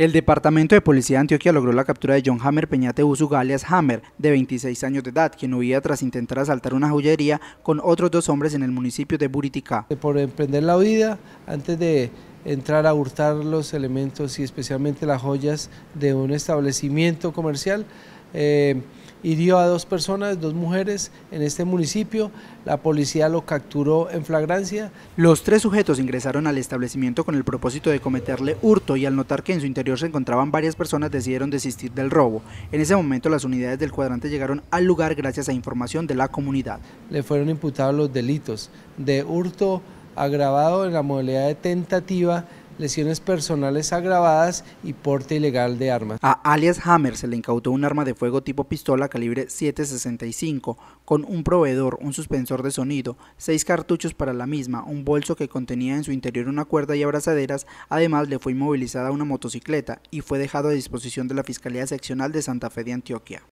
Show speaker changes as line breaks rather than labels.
El Departamento de Policía de Antioquia logró la captura de John Hammer Peñate Usugalias Hammer, de 26 años de edad, quien huía tras intentar asaltar una joyería con otros dos hombres en el municipio de Buritica. Eh, por emprender la huida, antes de entrar a hurtar los
elementos y especialmente las joyas de un establecimiento comercial, eh, hirió a dos personas, dos mujeres en este municipio. La policía lo capturó
en flagrancia. Los tres sujetos ingresaron al establecimiento con el propósito de cometerle hurto y al notar que en su interior se encontraban varias personas decidieron desistir del robo. En ese momento las unidades del cuadrante llegaron al lugar gracias a información de la comunidad.
Le fueron imputados los delitos de hurto agravado en la modalidad de tentativa lesiones personales
agravadas y porte ilegal de armas. A alias Hammer se le incautó un arma de fuego tipo pistola calibre 765 con un proveedor, un suspensor de sonido, seis cartuchos para la misma, un bolso que contenía en su interior una cuerda y abrazaderas, además le fue inmovilizada una motocicleta y fue dejado a disposición de la Fiscalía Seccional de Santa Fe de Antioquia.